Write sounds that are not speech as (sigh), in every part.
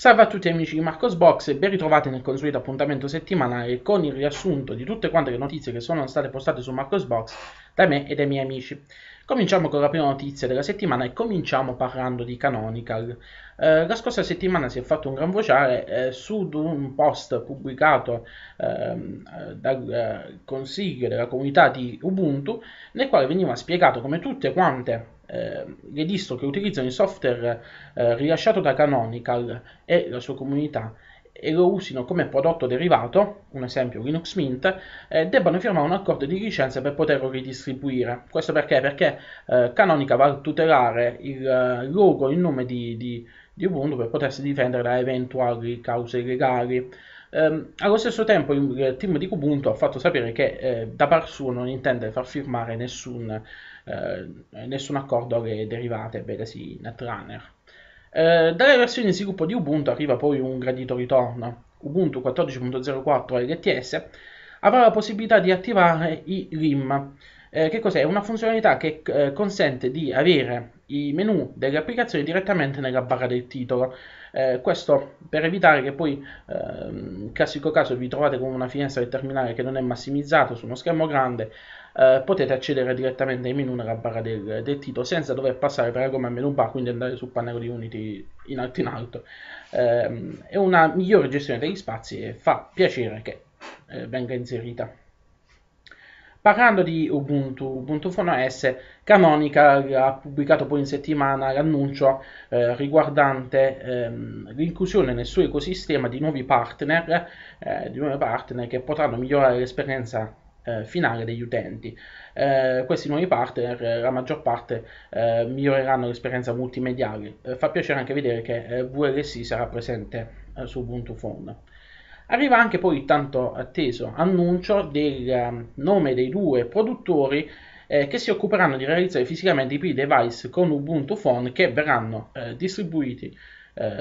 Salve a tutti amici di Marcos Box e ben ritrovati nel consueto appuntamento settimanale con il riassunto di tutte quante le notizie che sono state postate su Marcos Box da me e dai miei amici. Cominciamo con la prima notizia della settimana e cominciamo parlando di Canonical. Eh, la scorsa settimana si è fatto un gran vociare eh, su un post pubblicato ehm, eh, dal Consiglio della comunità di Ubuntu nel quale veniva spiegato come tutte quante eh, le distro che utilizzano il software eh, rilasciato da Canonical e la sua comunità e lo usino come prodotto derivato, un esempio Linux Mint, eh, debbano firmare un accordo di licenza per poterlo ridistribuire. Questo perché? Perché eh, Canonica va a tutelare il eh, logo, e il nome di, di, di, Ubuntu per potersi difendere da eventuali cause legali. Eh, allo stesso tempo il team di Ubuntu ha fatto sapere che eh, da par suo non intende far firmare nessun eh, nessun accordo alle derivate, vedasi Netrunner. Eh, dalle versioni di sviluppo di Ubuntu arriva poi un gradito ritorno. Ubuntu 14.04 LTS avrà la possibilità di attivare i RIM. Eh, che cos'è? Una funzionalità che eh, consente di avere i menu delle applicazioni direttamente nella barra del titolo. Eh, questo per evitare che poi, nel ehm, classico caso, vi trovate con una finestra del terminale che non è massimizzata su uno schermo grande eh, potete accedere direttamente ai menu nella barra del, del, titolo senza dover passare per la gomma menu bar, quindi andare sul pannello di Unity in alto in alto. Eh, è una migliore gestione degli spazi e fa piacere che eh, venga inserita. Parlando di Ubuntu, Ubuntu Phone OS, Canonical ha pubblicato poi in settimana l'annuncio eh, riguardante ehm, l'inclusione nel suo ecosistema di nuovi partner, eh, di nuovi partner che potranno migliorare l'esperienza eh, finale degli utenti. Eh, questi nuovi partner, eh, la maggior parte, eh, miglioreranno l'esperienza multimediale. Eh, fa piacere anche vedere che VLC sarà presente su Ubuntu Phone. Arriva anche poi il tanto atteso annuncio del ehm, nome dei due produttori che si occuperanno di realizzare fisicamente i device con Ubuntu Phone che verranno distribuiti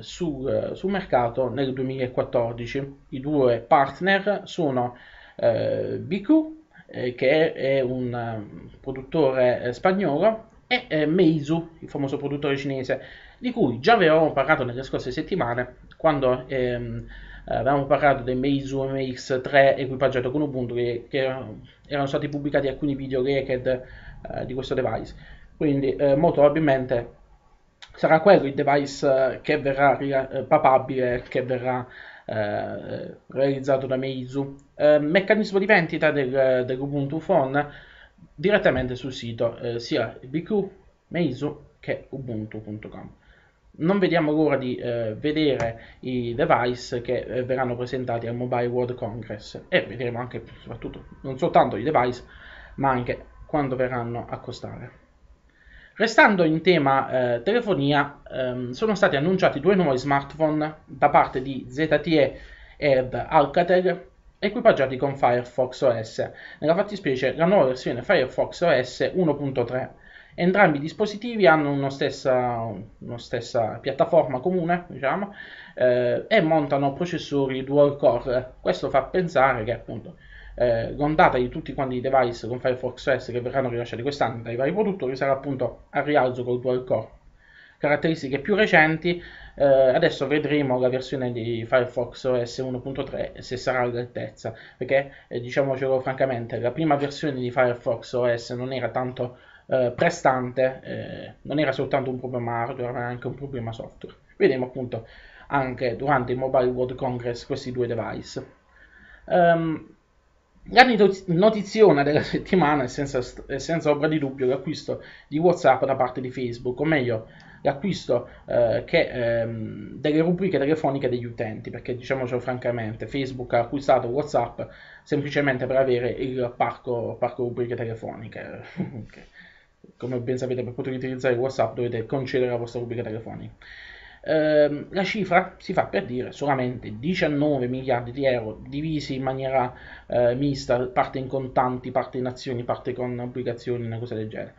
sul, sul mercato nel 2014. I due partner sono eh, Biku, eh, che è, è un eh, produttore eh, spagnolo, e eh, Meizu, il famoso produttore cinese, di cui già avevamo parlato nelle scorse settimane, quando ehm, avevamo parlato del Meizu MX3 equipaggiato con Ubuntu, che, che erano stati pubblicati alcuni video leaked di questo device. Quindi molto probabilmente sarà quello il device che verrà papabile, che verrà eh, realizzato da Meizu eh, meccanismo di vendita del, eh, dell'Ubuntu Phone direttamente sul sito eh, sia BQ, Meizu che ubuntu.com. Non vediamo l'ora di eh, vedere i device che eh, verranno presentati al Mobile World Congress e vedremo anche soprattutto non soltanto i device ma anche quando verranno a costare. Restando in tema eh, telefonia, ehm, sono stati annunciati due nuovi smartphone da parte di ZTE ed Alcatel equipaggiati con Firefox OS, nella fattispecie la nuova versione Firefox OS 1.3. Entrambi i dispositivi hanno una stessa, una stessa piattaforma comune, diciamo, eh, e montano processori dual core. Questo fa pensare che appunto eh, l'ondata di tutti quanti i device con Firefox OS che verranno rilasciati quest'anno dai vari produttori sarà appunto a rialzo col dual core caratteristiche più recenti. Eh, adesso vedremo la versione di Firefox OS 1.3 se sarà all'altezza, perché eh, diciamocelo francamente, la prima versione di Firefox OS non era tanto eh, prestante, eh, non era soltanto un problema hardware, ma anche un problema software. Vedremo appunto anche durante il Mobile World Congress questi due device. Um, la notiziona della settimana è senza, è senza ombra di dubbio l'acquisto di WhatsApp da parte di Facebook, o meglio, l'acquisto eh, che, ehm, delle rubriche telefoniche degli utenti, perché diciamocelo francamente, Facebook ha acquistato WhatsApp semplicemente per avere il parco, parco rubriche telefoniche. (laughs) Come ben sapete, per poter utilizzare WhatsApp dovete concedere la vostra rubrica telefonica eh, la cifra si fa per dire solamente 19 miliardi di euro divisi in maniera eh, mista, parte in contanti, parte in azioni, parte con obbligazioni, una cosa del genere.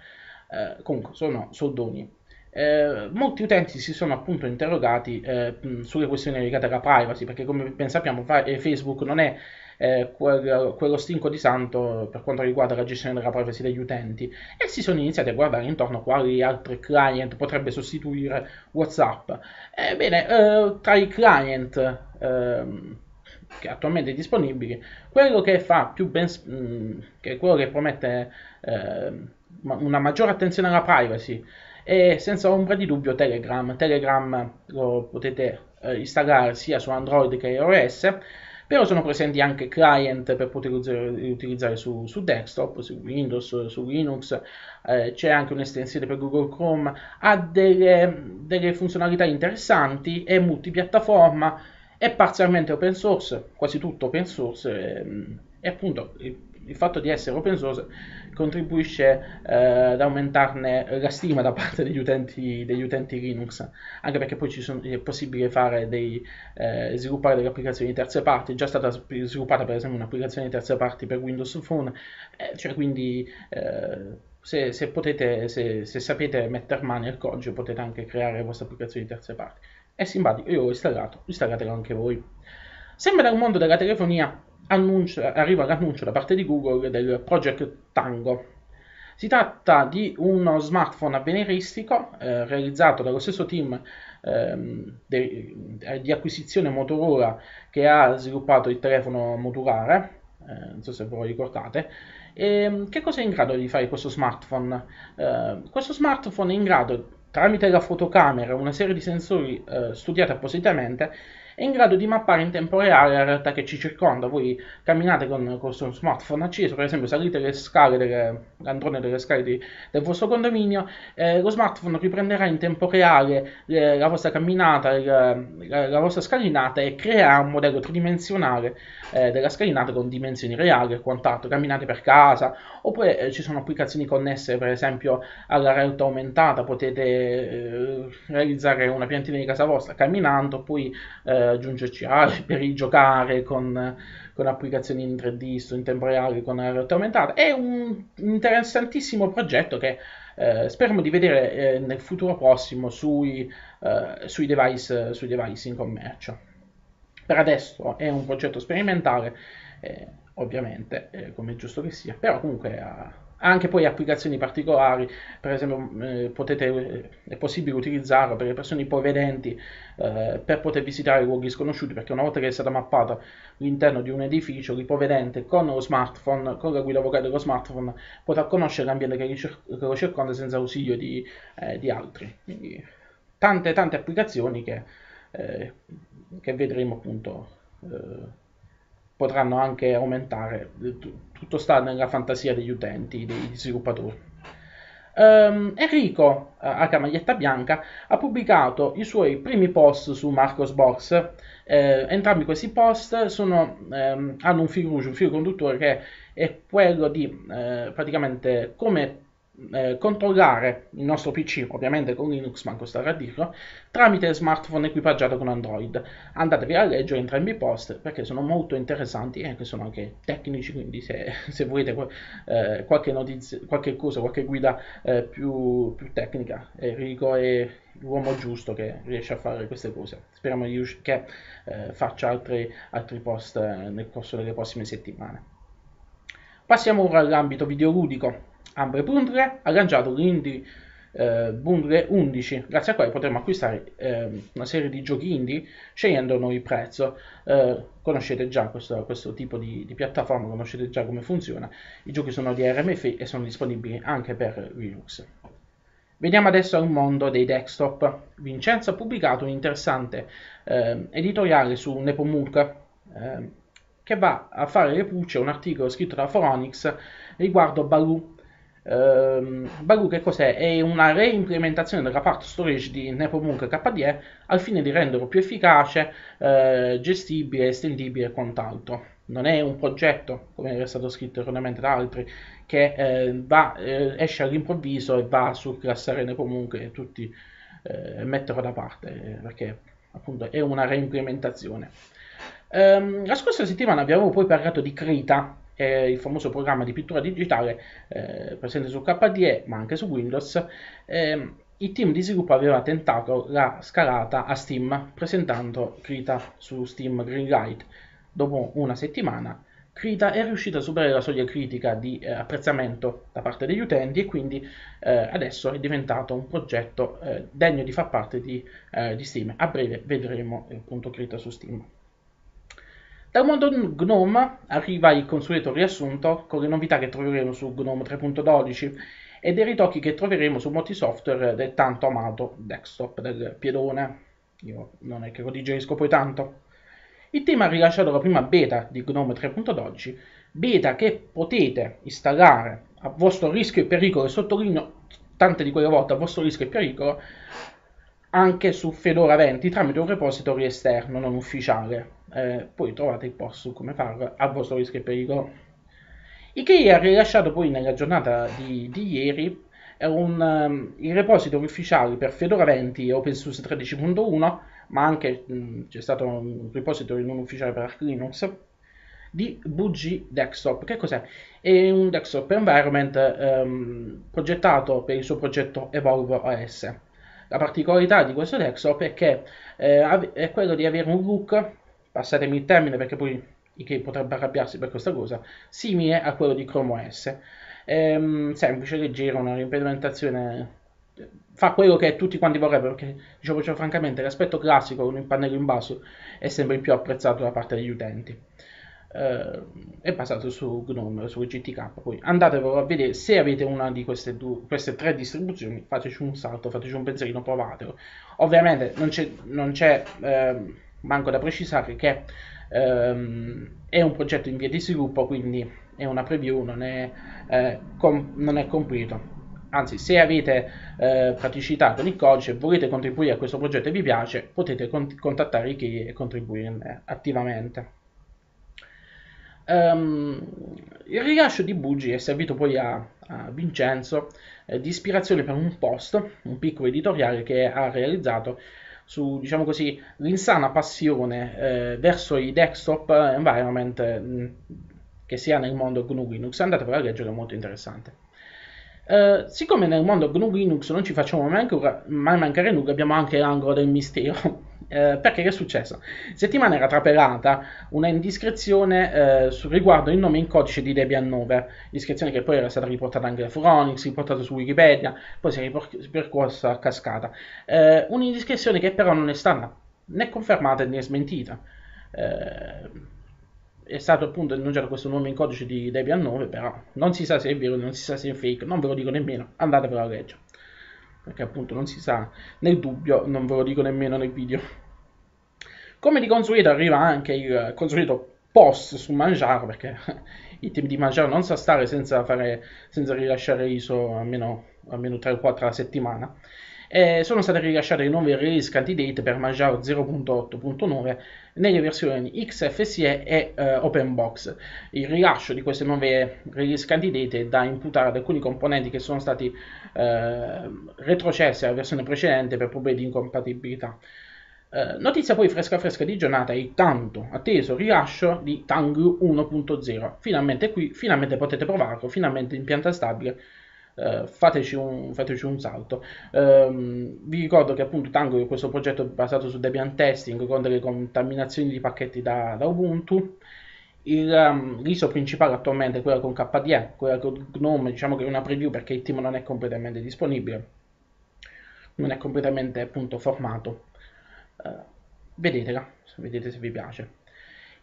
Eh, comunque sono soldoni. Eh, molti utenti si sono appunto interrogati eh, sulle questioni legate alla privacy perché come ben sappiamo eh, Facebook non è eh, quel, quello stinco di santo per quanto riguarda la gestione della privacy degli utenti e si sono iniziati a guardare intorno a quali altri client potrebbe sostituire WhatsApp. Ebbene, eh, tra i client ehm, che attualmente disponibili, quello che fa più ben, mm, che quello che promette eh, una maggiore attenzione alla privacy è senza ombra di dubbio Telegram. Telegram lo potete eh, installare sia su Android che iOS però sono presenti anche client per poterli utilizzare su, su, desktop, su Windows, su Linux, eh, c'è anche un'estensione per Google Chrome, ha delle, delle funzionalità interessanti, è multipiattaforma, è parzialmente open source, quasi tutto open source, e, ehm, e appunto il fatto di essere open source contribuisce eh, ad aumentarne la stima da parte degli utenti, degli utenti Linux, anche perché poi sono, è possibile dei, eh, sviluppare delle applicazioni di terze parti, è già stata sviluppata per esempio un'applicazione di terze parti per Windows Phone, eh, cioè quindi eh, se, se, potete, se, se sapete mettere mano al codice potete anche creare le vostre applicazioni di terze parti. È simpatico, io l'ho installato, installatelo anche voi. Sempre dal mondo della telefonia annuncio, arriva l'annuncio da parte di Google del Project Tango. Si tratta di uno smartphone avveniristico eh, realizzato dallo stesso team ehm, de, eh, di acquisizione Motorola che ha sviluppato il telefono modulare, eh, non so se ve lo ricordate. E, ehm, che cosa è in grado di fare questo smartphone? Eh, questo smartphone è in grado, tramite la fotocamera e una serie di sensori eh, studiati appositamente, è in grado di mappare in tempo reale la realtà che ci circonda. Voi camminate con questo smartphone acceso, per esempio salite le scale, delle, l'androne delle scale di, del vostro condominio, eh, lo smartphone riprenderà in tempo reale le, eh, la vostra camminata, le, la, la, vostra scalinata e creerà un modello tridimensionale eh, della scalinata con dimensioni reali e quant'altro. Camminate per casa, oppure eh, ci sono applicazioni connesse per esempio alla realtà aumentata, potete eh, realizzare una piantina di casa vostra camminando, poi... Eh, aggiungerci ah, (laughs) per giocare con, con, applicazioni in 3D, in tempo reale, con la realtà aumentata. È un interessantissimo progetto che eh, speriamo di vedere eh, nel futuro prossimo sui, eh, sui, device, sui, device, in commercio. Per adesso è un progetto sperimentale, eh, ovviamente, eh, come è giusto che sia, però comunque... ha anche poi applicazioni particolari, per esempio mm, eh, potete, eh, è possibile utilizzarlo per le persone ipovedenti eh, per poter visitare luoghi sconosciuti, perché una volta che è stata mappata l'interno di un edificio, l'ipovedente con lo smartphone, con la guida vocale dello smartphone, potrà conoscere l'ambiente che, che, lo circonda senza ausilio di, eh, di altri. Quindi tante tante applicazioni che, eh, che vedremo appunto eh, potranno anche aumentare. Tutto sta nella fantasia degli utenti, degli sviluppatori. Um, Enrico, uh, eh, H. Maglietta Bianca, ha pubblicato i suoi primi post su Marcosbox. Eh, entrambi questi post sono, ehm, hanno un fil un filo conduttore che è quello di eh, praticamente come eh, controllare il nostro PC, ovviamente con Linux, manco stare a dirlo, tramite smartphone equipaggiato con Android. Andatevi a leggere entrambi i post perché sono molto interessanti e anche sono anche tecnici, quindi se, (laughs) se volete eh, qualche, notizia, qualche cosa, qualche guida eh, più, più, tecnica, Enrico è l'uomo giusto che riesce a fare queste cose. Speriamo che eh, faccia altri, altri post eh, nel corso delle prossime settimane. Passiamo ora all'ambito videoludico. Ambre Bundle ha lanciato l'Indie eh, Bundle 11, grazie a cui potremo acquistare eh, una serie di giochi indie scegliendo noi il prezzo. Eh, conoscete già questo, questo tipo di, di, piattaforma, conoscete già come funziona. I giochi sono di RMF e sono disponibili anche per Linux. Veniamo adesso al mondo dei desktop. Vincenzo ha pubblicato un interessante eh, editoriale su Nepomuk ehm, che va a fare le pucce un articolo scritto da Foronix riguardo Baloo Ehm, Bagu che cos'è? È una reimplementazione della parte storage di Nepomuk KDE al fine di renderlo più efficace, eh, gestibile, estendibile e quant'altro. Non è un progetto, come era stato scritto erroneamente da altri, che eh, va, eh, esce all'improvviso e va sul classare Nepomunk e tutti eh, metterlo da parte, eh, perché appunto è una reimplementazione. Ehm, la scorsa settimana abbiamo poi parlato di Krita, eh, il famoso programma di pittura digitale eh, presente su KDE ma anche su Windows, eh, il team di sviluppo aveva tentato la scalata a Steam presentando Krita su Steam Greenlight. Dopo una settimana Krita è riuscita a superare la soglia critica di eh, apprezzamento da parte degli utenti e quindi eh, adesso è diventato un progetto eh, degno di far parte di, eh, di Steam. A breve vedremo eh, appunto Krita su Steam. Dal mondo GNOME arriva il consueto riassunto con le novità che troveremo su GNOME 3.12 e dei ritocchi che troveremo su molti software del tanto amato desktop del piedone. Io non è che lo digerisco poi tanto. Il team ha rilasciato la prima beta di GNOME 3.12, beta che potete installare a vostro rischio e pericolo, e sottolineo tante di quelle volte a vostro rischio e pericolo, anche su Fedora 20 tramite un repository esterno non ufficiale eh, poi trovate il post come farlo a vostro rischio e pericolo. Ikea ha rilasciato poi nella giornata di, di ieri un, um, ehm, i repository ufficiale per Fedora 20 e OpenSUSE 13.1, ma anche mh, c'è stato un repository non ufficiale per Arch Linux di BG Desktop. Che cos'è? È un desktop environment ehm, progettato per il suo progetto Evolve OS. La particolarità di questo desktop è che eh, è quello di avere un look passatemi il termine perché poi che potrebbe arrabbiarsi per questa cosa, simile a quello di Chrome OS. Ehm, semplice, leggero, una implementazione fa quello che tutti quanti vorrebbero, perché diciamo cioè, francamente l'aspetto classico con il pannello in basso è sempre il più apprezzato da parte degli utenti. Eh, è basato su GNOME, su GTK, poi andatevelo a vedere se avete una di queste, due, queste tre distribuzioni, fateci un salto, fateci un pensierino, provatelo. Ovviamente non c'è, non c'è eh, manco da precisare che ehm, è un progetto in via di sviluppo, quindi è una preview, non è, eh, com- non è completo. Anzi, se avete eh, praticità con il codice e volete contribuire a questo progetto e vi piace, potete cont- contattare Ikea e contribuirne attivamente. Um, il rilascio di Bugi è servito poi a, a Vincenzo eh, di ispirazione per un post, un piccolo editoriale che ha realizzato su diciamo così, l'insana passione eh, verso i desktop eh, environment eh, mh, che si ha nel mondo GNU Linux. Andate a leggere, è molto interessante. Uh, siccome nel mondo GNU Linux non ci facciamo mai, mancare nulla, abbiamo anche l'angolo del mistero eh, perché che è successo? Settimana era trapelata una indiscrezione eh, su, riguardo il nome in codice di Debian 9, indiscrezione che poi era stata riportata anche da Foronix, riportata su Wikipedia, poi si è ripercorsa a cascata. Eh, un'indiscrezione che però non è stata né confermata né smentita. Eh, è stato appunto annunciato questo nome in codice di Debian 9, però non si sa se è vero, non si sa se è fake, non ve lo dico nemmeno, andatevelo a leggere perché appunto non si sa, nel dubbio non ve lo dico nemmeno nel video. Come di consueto arriva anche il consueto post su Mangiaro, perché (laughs) il team di Mangiaro non sa stare senza, fare, senza rilasciare ISO almeno, almeno 3-4 alla settimana eh, sono state rilasciate le nuove release candidate per Manjaro 0.8.9 nelle versioni XFSE e eh, OpenBox. Il rilascio di queste nuove release candidate è da imputare ad alcuni componenti che sono stati eh, retrocessi alla versione precedente per problemi di incompatibilità. Eh, notizia poi fresca fresca di giornata il tanto atteso rilascio di Tangu 1.0. Finalmente qui, finalmente potete provarlo, finalmente in pianta stabile eh, fateci, un, fateci, un, salto. Um, vi ricordo che appunto Tango è questo progetto basato su Debian testing con delle contaminazioni di pacchetti da, da Ubuntu. Il, um, l'ISO principale attualmente è quella con KDE, quella con GNOME, diciamo che è una preview perché il team non è completamente disponibile, non è completamente appunto formato. Uh, vedetela, vedete se vi piace.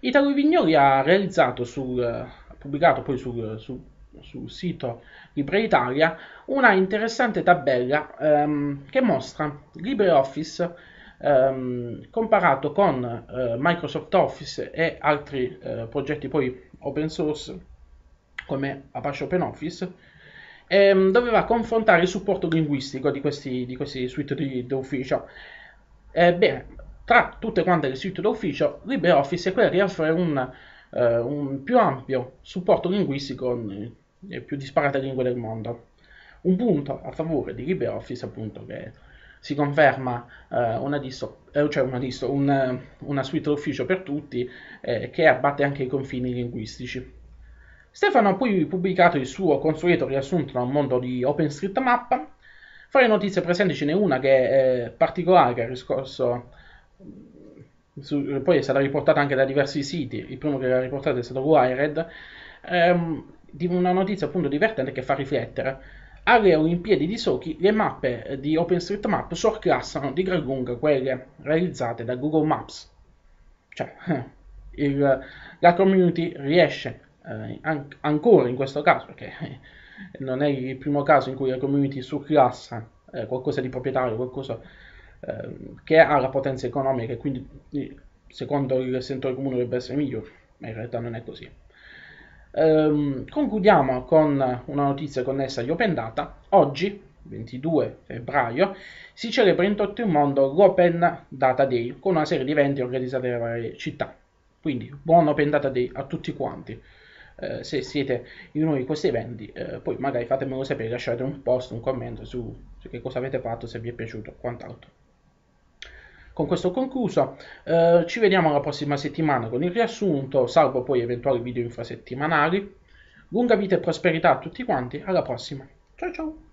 Italo Vignoli ha realizzato sul, pubblicato poi sul, sul sul sito Libre Italia una interessante tabella ehm, che mostra LibreOffice ehm, comparato con eh, Microsoft Office e altri eh, progetti poi open source come Apache OpenOffice ehm, doveva confrontare il supporto linguistico di questi, di questi suite di, ufficio Eh, bene, tra tutte quante le suite d'ufficio, LibreOffice è quella che offre un, eh, un più ampio supporto linguistico le più disparate lingue del mondo. Un punto a favore di LibreOffice, appunto, che si conferma eh, una, disso, eh, cioè una, disso, un, eh, una suite d'ufficio per tutti eh, che abbatte anche i confini linguistici. Stefano ha poi pubblicato il suo consueto riassunto dal mondo di OpenStreetMap. Fra le notizie presenti ce n'è una che è eh, particolare, che ha riscosso mm, su, poi è stata riportata anche da diversi siti, il primo che l'ha riportata è stato Wired, ehm, di una notizia appunto divertente che fa riflettere. Alle Olimpiadi di Sochi le mappe eh, di OpenStreetMap sorclassano di gran lunga quelle realizzate da Google Maps. Cioè, (laughs) il, la community riesce eh, an- ancora in questo caso, perché eh, non è il primo caso in cui la community surclassa eh, qualcosa di proprietario, qualcosa ehm, che ha la potenza economica e quindi eh, secondo il sentore comune dovrebbe essere migliore, ma in realtà non è così. Ehm, concludiamo con una notizia connessa agli Open Data. Oggi, 22 febbraio, si celebra in tutto il mondo l'Open Data Day con una serie di eventi organizzati dalle varie città. Quindi buon Open Data Day a tutti quanti. Eh, se siete in uno di questi eventi, eh, poi magari fatemelo sapere, lasciate un post, un commento su, su che cosa avete fatto, se vi è piaciuto, quant'altro con questo concluso. Eh, ci vediamo la prossima settimana con il riassunto, salvo poi eventuali video infrasettimanali. Lunga vita e prosperità a tutti quanti, alla prossima. Ciao ciao!